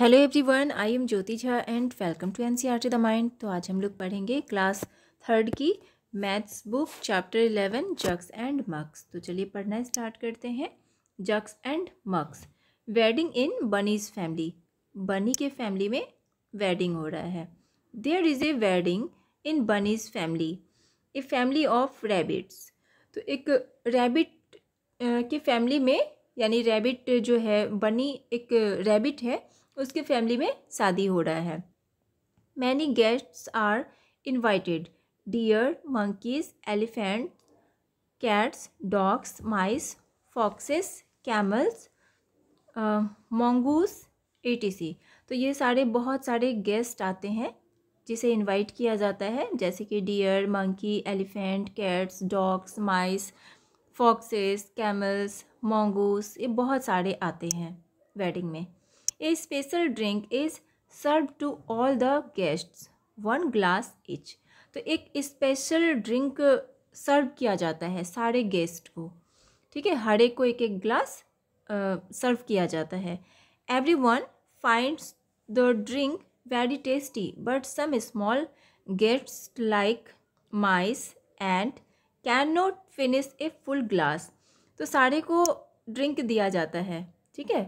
Hello everyone I am Jyoti Jha and welcome to NCERT the mind तो आज हम लोग पढ़ेंगे क्लास थर्ड की maths book chapter eleven jugs and mugs तो चलिए पढ़ना स्टार्ट करते हैं jugs and mugs wedding in bunny's family bunny के फैमिली में वेडिंग हो रहा है there is a wedding in bunny's family a family of rabbits तो एक रैबिट के फैमिली में यानी रैबिट जो है बनी एक रैबिट है उसके फैमिली में शादी हो रहा है many guests are invited deer monkeys elephant cats dogs mice foxes camels mongoose etc तो ये सारे बहुत सारे गेस्ट आते हैं जिसे इनवाइट किया जाता है जैसे कि deer monkey elephant cats dogs mice foxes camels mongoose ये बहुत सारे आते हैं वेडिंग में a special drink is serve to all the guests one glass each तो एक स्पेशल ड्रिंक सर्व किया जाता है सारे गेस्ट को ठीक है हर एक को एक एक ग्लास सर्व uh, किया जाता है everyone finds the drink very tasty but some small guests like mice and can not finish a full glass तो सारे को ड्रिंक दिया जाता है ठीक है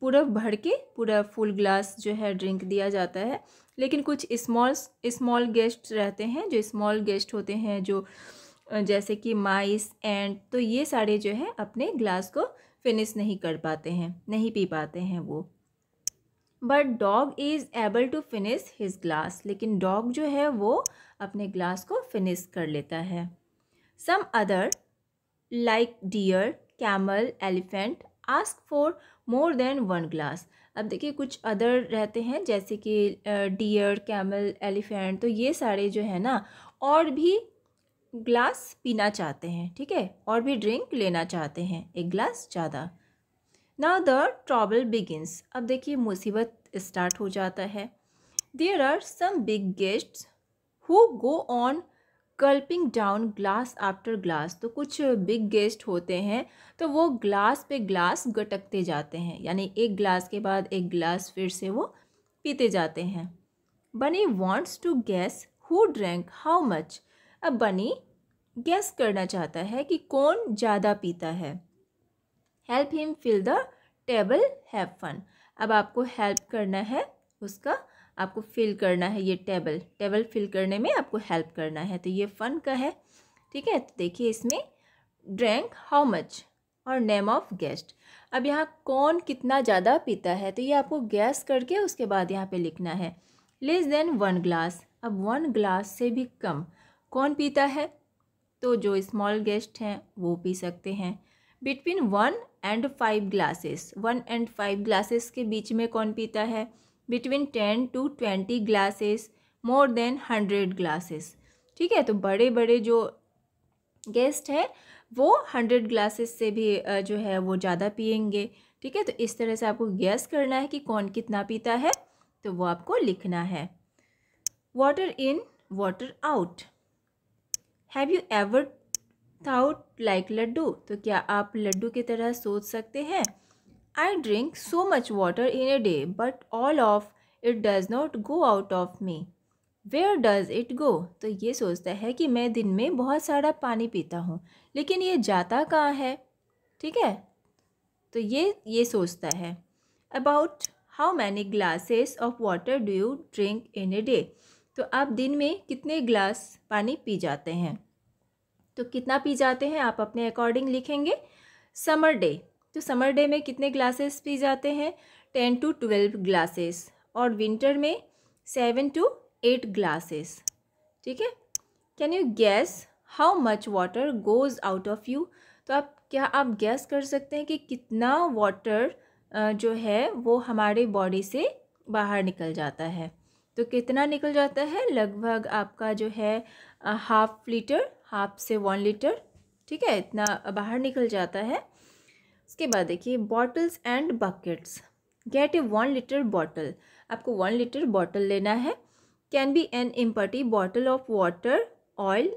पूरा भर के पूरा फुल ग्लास जो है ड्रिंक दिया जाता है लेकिन कुछ स्मॉल स्मॉल गेस्ट रहते हैं जो स्मॉल गेस्ट होते हैं जो जैसे कि माइस एंड तो ये सारे जो है अपने ग्लास को फिनिश नहीं कर पाते हैं नहीं पी पाते हैं वो but dog is able to finish his glass लेकिन डॉग जो है वो अपने ग्लास को फिनिश कर लेता है some other like deer camel elephant ask for more than one glass अब देखिए कुछ अदर रहते हैं जैसे कि डियर कैमल एलिफेंट तो ये सारे जो है ना और भी ग्लास पीना चाहते हैं ठीक है और भी ड्रिंक लेना चाहते हैं एक ग्लास ज़्यादा नाउ द ट्रॉबल बिगिनस अब देखिए मुसीबत स्टार्ट हो जाता है there are some big guests who go on gulping down glass after glass तो कुछ बिग गेस्ट होते हैं तो वो ग्लास पे ग्लास गटकते जाते हैं यानी एक ग्लास के बाद एक ग्लास फिर से वो पीते जाते हैं bunny wants to guess who drank how much अब बनी गैस करना चाहता है कि कौन ज़्यादा पीता है help him fill the table have fun अब आपको हेल्प करना है उसका आपको फिल करना है ये टेबल टेबल फिल करने में आपको हेल्प करना है तो ये फन का है ठीक है तो देखिए इसमें ड्रैंक हाउ मच और नेम ऑफ गेस्ट अब यहाँ कौन कितना ज़्यादा पीता है तो ये आपको गैस करके उसके बाद यहाँ पे लिखना है लेस देन वन ग्लास अब वन ग्लास से भी कम कौन पीता है तो जो स्मॉल गेस्ट हैं वो पी सकते हैं between one and five glasses one and five glasses के बीच में कौन पीता है between ten to twenty glasses more than hundred glasses ठीक है तो बड़े बड़े जो गेस्ट हैं वो हंड्रेड ग्लासेस से भी जो है वो ज़्यादा पियेंगे ठीक है तो इस तरह से आपको गैस करना है कि कौन कितना पीता है तो वो आपको लिखना है water in water out have you ever thought like laddoo तो क्या आप लड्डू की तरह सोच सकते हैं I drink so much water in a day, but all of it does not go out of me. Where does it go तो ये सोचता है कि मैं दिन में बहुत सारा पानी पीता हूँ लेकिन ये जाता कहाँ है ठीक है तो ये ये सोचता है about how many glasses of water do you drink in a day तो आप दिन में कितने ग्लास पानी पी जाते हैं तो कितना पी जाते हैं आप अपने अकॉर्डिंग लिखेंगे समर डे तो समर डे में कितने ग्लासेस पी जाते हैं टेन टू ट्वेल्व ग्लासेस और विंटर में सेवन टू एट ग्लासेस ठीक है can you guess how much water goes out of you तो आप क्या आप गैस कर सकते हैं कि कितना वाटर जो है वो हमारे बॉडी से बाहर निकल जाता है तो कितना निकल जाता है लगभग आपका जो है हाफ लीटर हाफ से वन लीटर ठीक है इतना बाहर निकल जाता है इसके बाद देखिए bottles and buckets get a one litre bottle आपको वन लीटर बॉटल लेना है can be an empty bottle of water oil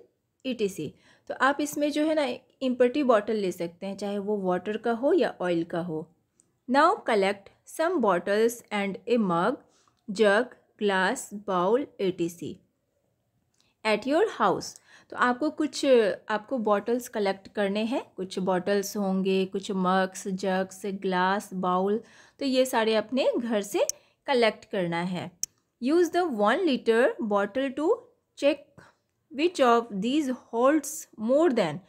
e तो आप इसमें जो है ना इम्पर्टी बॉटल ले सकते हैं चाहे वो वाटर का हो या ऑयल का हो now collect some bottles and a mug jug glass bowl E T C at your house तो आपको कुछ आपको बॉटल्स कलेक्ट करने हैं कुछ बॉटल्स होंगे कुछ मग्स जग्स ग्लास बाउल तो ये सारे अपने घर से कलेक्ट करना है use the one litre bottle to check which of these holds more than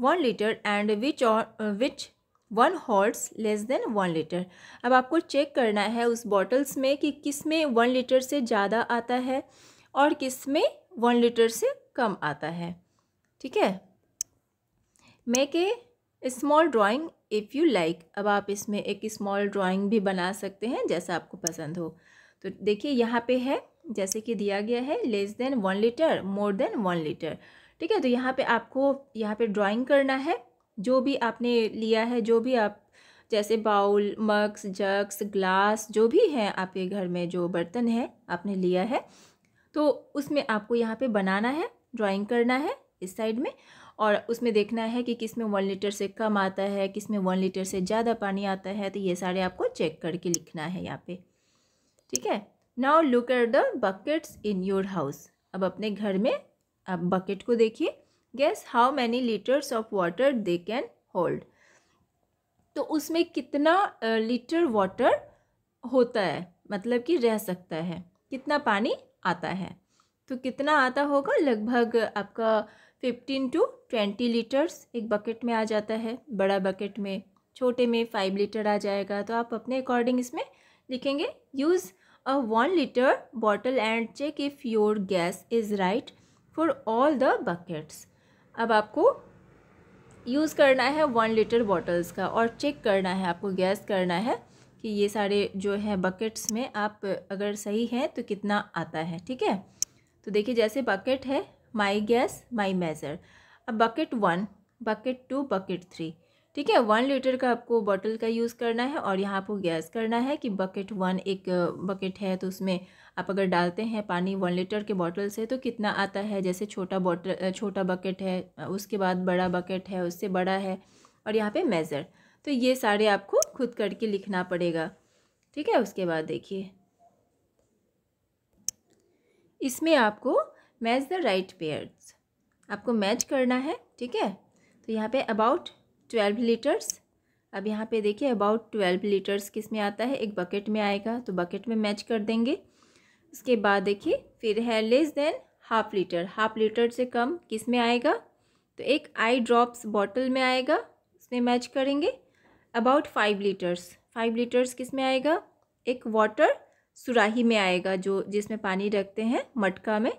one litre and which or which one holds less than one litre अब आपको चेक करना है उस बॉटल्स में कि किस में वन लीटर से ज़्यादा आता है और किस में वन लीटर से कम आता है ठीक है make a small drawing if you like अब आप इसमें एक स्मॉल ड्राइंग भी बना सकते हैं जैसा आपको पसंद हो तो देखिए यहाँ पे है जैसे कि दिया गया है less than one litre more than one litre ठीक है तो यहाँ पे आपको यहाँ पे ड्राइंग करना है जो भी आपने लिया है जो भी आप जैसे बाउल मग्स जग्स ग्लास जो भी हैं आपके घर में जो बर्तन है आपने लिया है तो उसमें आपको यहाँ पे बनाना है ड्राइंग करना है इस साइड में और उसमें देखना है कि किस में वन लीटर से कम आता है किस में वन लीटर से ज़्यादा पानी आता है तो ये सारे आपको चेक करके लिखना है यहाँ पे ठीक है now look at the buckets in your house अब अपने घर में आप बकेट को देखिए guess how many litres of water they can hold तो उसमें कितना लीटर वाटर होता है मतलब कि रह सकता है कितना पानी आता है तो कितना आता होगा लगभग आपका फिफ्टीन टू ट्वेंटी लीटर्स एक बकेट में आ जाता है बड़ा बकेट में छोटे में फाइव लीटर आ जाएगा तो आप अपने अकॉर्डिंग इसमें लिखेंगे use a one litre bottle and check if your guess is right for all the buckets अब आपको यूज़ करना है वन लीटर बॉटल्स का और चेक करना है आपको गैस करना है कि ये सारे जो है बकेट्स में आप अगर सही हैं तो कितना आता है ठीक है तो देखिए जैसे बकेट है माई गैस माई मेज़र अब bucket one bucket two bucket three ठीक है वन लीटर का आपको बॉटल का यूज़ करना है और यहाँ आपको गैस करना है कि बकेट वन एक बकेट है तो उसमें आप अगर डालते हैं पानी वन लीटर के बॉटल से तो कितना आता है जैसे छोटा बॉटल छोटा बकेट है उसके बाद बड़ा बकेट है उससे बड़ा है और यहाँ पे मेज़र तो ये सारे आपको खुद करके लिखना पड़ेगा ठीक है उसके बाद देखिए इसमें आपको मैच द राइट पेयर्स आपको मैच करना है ठीक है तो यहाँ पे अबाउट ट्वेल्व लीटर्स अब यहाँ पे देखिए अबाउट ट्वेल्व लीटर्स किस में आता है एक बकेट में आएगा तो बकेट में मैच कर देंगे उसके बाद देखिए फिर है less than half litre half litre से कम किस में आएगा तो एक आई ड्रॉप्स बॉटल में आएगा उसमें मैच करेंगे about five litres five litres किस में आएगा एक वाटर सुराही में आएगा जो जिसमें पानी रखते हैं मटका में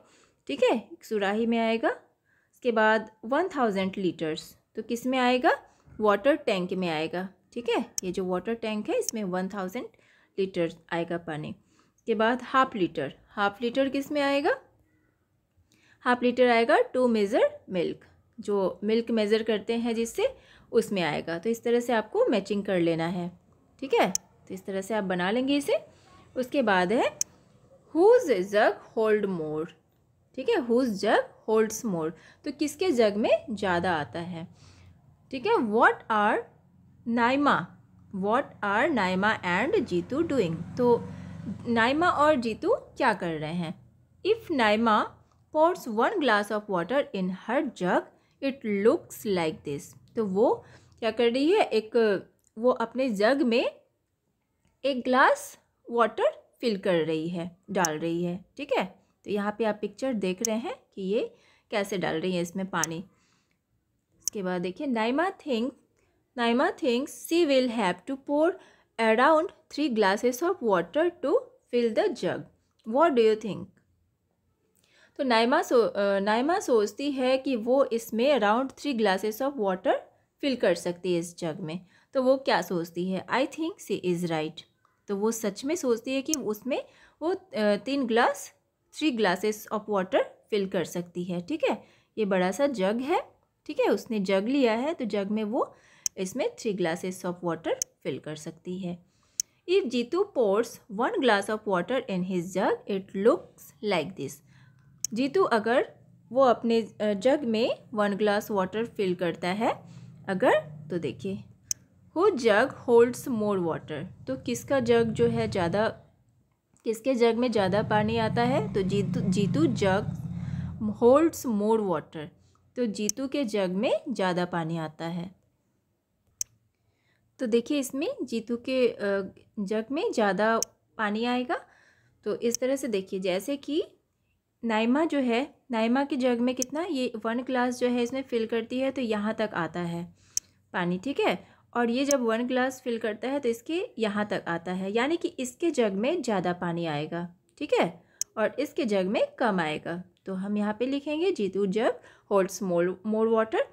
ठीक है एक सुराही में आएगा उसके बाद वन थाउजेंड लीटर्स तो किस में आएगा वाटर टैंक में आएगा ठीक है ये जो वाटर टैंक है इसमें वन थाउजेंड लीटर आएगा पानी के बाद हाफ लीटर हाफ लीटर किस में आएगा हाफ लीटर आएगा टू मेज़र मिल्क जो मिल्क मेज़र करते हैं जिससे उसमें आएगा तो इस तरह से आपको मैचिंग कर लेना है ठीक है तो इस तरह से आप बना लेंगे इसे उसके बाद है हुज जग होल्ड मोर ठीक है हुज जग होल्ड्स मोर तो किसके जग में ज़्यादा आता है ठीक है what are Naima what are Naima and Jeetu doing तो नाइमा और जीतू क्या कर रहे हैं if Naima pours one glass of water in her jug it looks like this तो वो क्या कर रही है एक वो अपने जग में एक ग्लास वाटर फिल कर रही है डाल रही है ठीक है तो यहाँ पे आप पिक्चर देख रहे हैं कि ये कैसे डाल रही है इसमें पानी इसके बाद देखिए Naima think Naima think she will have to pour around three glasses of water to fill the jug what do you think तो नाइमा सो नाइमा सोचती है कि वो इसमें around three glasses of water fill कर सकती है इस जग में तो वो क्या सोचती है I think she is right तो वो सच में सोचती है कि उसमें वो तीन glass three glasses of water fill कर सकती है ठीक है ये बड़ा सा जग है ठीक है उसने जग लिया है तो जग में वो इसमें three glasses of water fill कर सकती है if Jeetu pours one glass of water in his jug it looks like this Jeetu अगर वो अपने जग में वन ग्लास वाटर फिल करता है अगर तो देखिए who jug holds more water तो किसका जग जो है ज़्यादा किसके जग में ज़्यादा पानी आता है तो Jeetu Jeetu jug holds more water तो जीतू के जग में ज़्यादा पानी आता है तो देखिए इसमें जीतू के जग में ज़्यादा पानी आएगा तो इस तरह से देखिए जैसे कि नाइमा जो है नाइमा के जग में कितना ये वन ग्लास जो है इसमें फिल करती है तो यहाँ तक आता है पानी ठीक है और ये जब वन ग्लास फिल करता है तो इसके यहाँ तक आता है यानी कि इसके जग में ज़्यादा पानी आएगा ठीक है और इसके जग में कम आएगा तो हम यहाँ पे लिखेंगे Jeetu jug holds more more water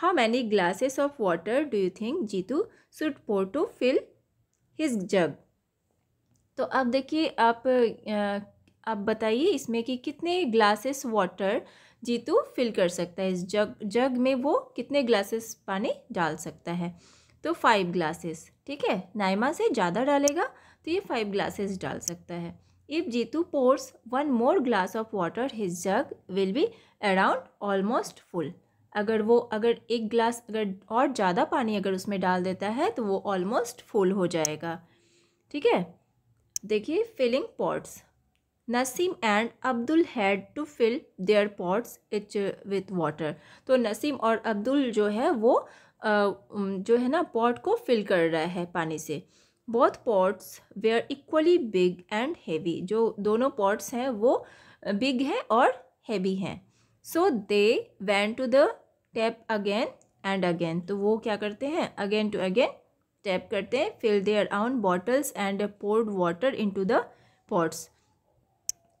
how many glasses of water do you think Jeetu should pour to fill his jug तो अब देखिए आप अब बताइए इसमें कि कितने ग्लासेस वाटर जीतू फिल कर सकता है इस जग जग में वो कितने ग्लासेस पानी डाल सकता है तो फाइव ग्लासेस ठीक है नाइमा से ज़्यादा डालेगा तो ये फाइव ग्लासेस डाल सकता है if Jeetu pours one more glass of water his jug will be around almost full अगर वो अगर एक ग्लास अगर और ज़्यादा पानी अगर उसमें डाल देता है तो वो ऑलमोस्ट फुल हो जाएगा ठीक है देखिए filling pots Naseem and Abdul had to fill their pots each with water तो नसीम और अब्दुल जो है वो जो है ना पॉट को फिल कर रहा है पानी से both pots are equally big and heavy जो दोनों पॉट्स हैं वो बिग है और हैवी हैं so they went to the tap again and again तो वो क्या करते हैं अगेन टू अगेन टैप करते हैं fill their own bottles and poured water into the pots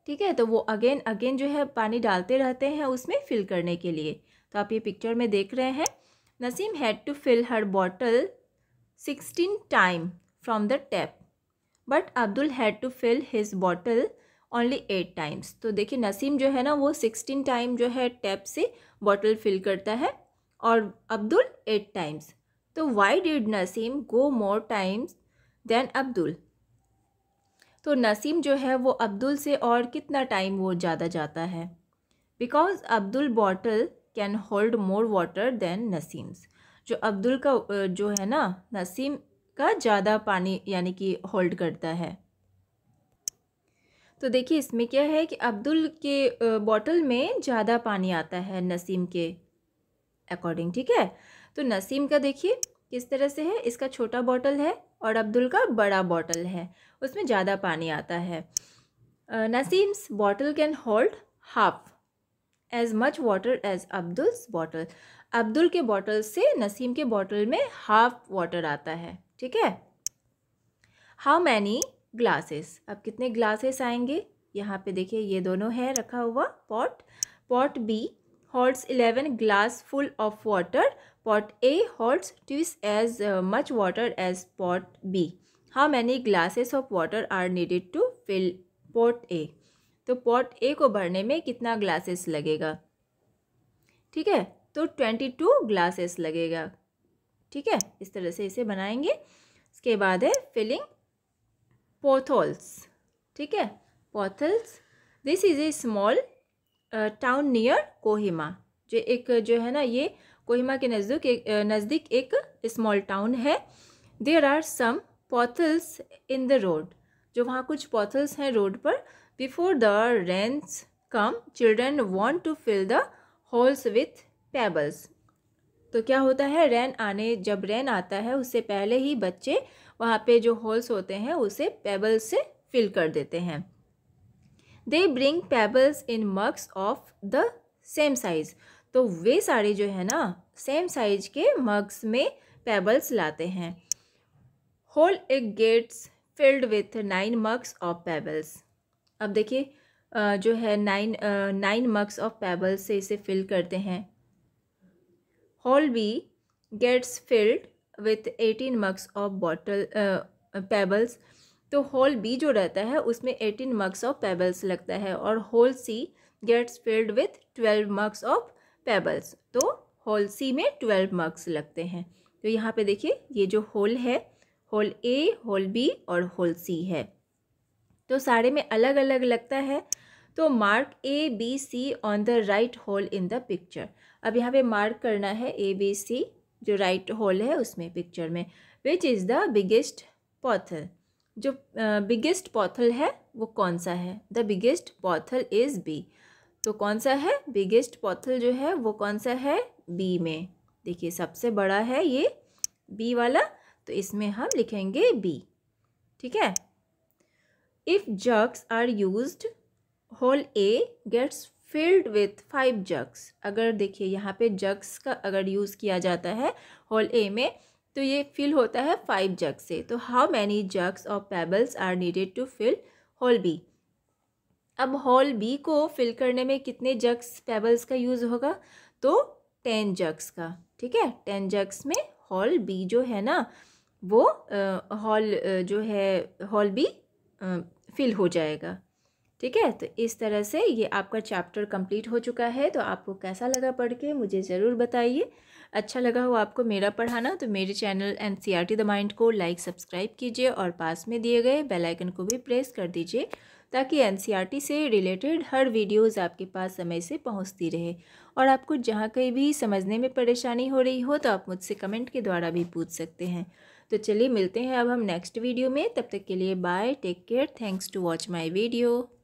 ठीक है तो वो अगेन अगेन जो है पानी डालते रहते हैं उसमें फिल करने के लिए तो आप ये पिक्चर में देख रहे हैं Naseem had to fill her bottle sixteen time from the tap but Abdul had to fill his bottle only eight times तो देखिए नसीम जो है ना वो सिक्सटीन टाइम जो है टैप से बॉटल फिल करता है और अब्दुल एट टाइम्स तो why did Naseem go more times than Abdul तो नसीम जो है वो अब्दुल से और कितना टाइम वो ज़्यादा जाता है because Abdul bottle can hold more water than Naseem's जो अब्दुल का जो है ना नसीम का ज़्यादा पानी यानी कि होल्ड करता है तो देखिए इसमें क्या है कि अब्दुल के बॉटल में ज़्यादा पानी आता है नसीम के अकॉर्डिंग ठीक है तो नसीम का देखिए किस तरह से है इसका छोटा बॉटल है और अब्दुल का बड़ा बॉटल है उसमें ज़्यादा पानी आता है Naseem's bottle can hold half as much water as Abdul's bottle Abdul के बॉटल से नसीम के बॉटल में हाफ वाटर आता है ठीक है हाउ मैनी ग्लासेस अब कितने ग्लासेस आएंगे यहाँ पे देखिए ये दोनों है रखा हुआ pot pot B holds eleven glass full of water pot A holds twice as much water as pot B how many glasses of water are needed to fill pot A तो पॉट ए को भरने में कितना glasses लगेगा ठीक है तो twenty two glasses लगेगा ठीक है इस तरह से इसे बनाएंगे इसके बाद है फिलिंग पोथोल्स ठीक है potholes this is a small town near Kohima जो एक जो है ना ये कोहिमा के नज़दीक नज़दीक एक स्मॉल टाउन है there are some potholes in the road जो वहाँ कुछ पॉथल्स हैं रोड पर before the rains come children want to fill the holes with pebbles तो क्या होता है रैन आने जब रैन आता है उससे पहले ही बच्चे वहाँ पे जो होल्स होते हैं उसे पेबल्स से फिल कर देते हैं they bring pebbles in mugs of the same size तो वे साड़ी जो है ना सेम साइज के मग्स में पेबल्स लाते हैं hole A gets filled with nine mugs of pebbles अब देखिए जो है nine nine mugs of pebbles से इसे फिल करते हैं hole B gets filled with eighteen mugs of bottle pebbles तो होल बी जो रहता है उसमें एटीन मग्स ऑफ पेबल्स लगता है और hole C gets filled with twelve mugs of pebbles तो होल सी में ट्वेल्व मार्क्स लगते हैं तो यहाँ पे देखिए ये जो होल है होल ए होल बी और होल सी है तो सारे में अलग अलग लगता है तो mark A B C on the right hole in the picture अब यहाँ पे मार्क करना है ए बी सी जो राइट right होल है उसमें पिक्चर में which is the biggest pothole जो बिगेस्ट uh, पॉथल है वो कौन सा है the biggest pothole is B तो कौन सा है बिगेस्ट पॉथल जो है वो कौन सा है बी में देखिए सबसे बड़ा है ये बी वाला तो इसमें हम लिखेंगे बी ठीक है if jugs are used hole A gets filled with five jugs अगर देखिए यहाँ पे जग्स का अगर यूज़ किया जाता है होल ए में तो ये फिल होता है फाइव जग से तो हाउ मैनी जग्स और pebbles are needed to fill hole B अब हॉल बी को फिल करने में कितने जग्स पेबल्स का यूज़ होगा तो टेन जग्स का ठीक है टेन जग्स में हॉल बी जो है ना वो हॉल जो है हॉल बी फिल हो जाएगा ठीक है तो इस तरह से ये आपका चैप्टर कंप्लीट हो चुका है तो आपको कैसा लगा पढ़ के मुझे ज़रूर बताइए अच्छा लगा हो आपको मेरा पढ़ाना तो मेरे channel N C R T the mind को लाइक सब्सक्राइब कीजिए और पास में दिए गए बेल आइकन को भी प्रेस कर दीजिए ताकि एन e से रिलेटेड हर वीडियोस आपके पास समय से पहुंचती रहे और आपको जहाँ कहीं भी समझने में परेशानी हो रही हो तो आप मुझसे कमेंट के द्वारा भी पूछ सकते हैं तो चलिए मिलते हैं अब हम नेक्स्ट वीडियो में तब तक के लिए bye take care thanks to watch my video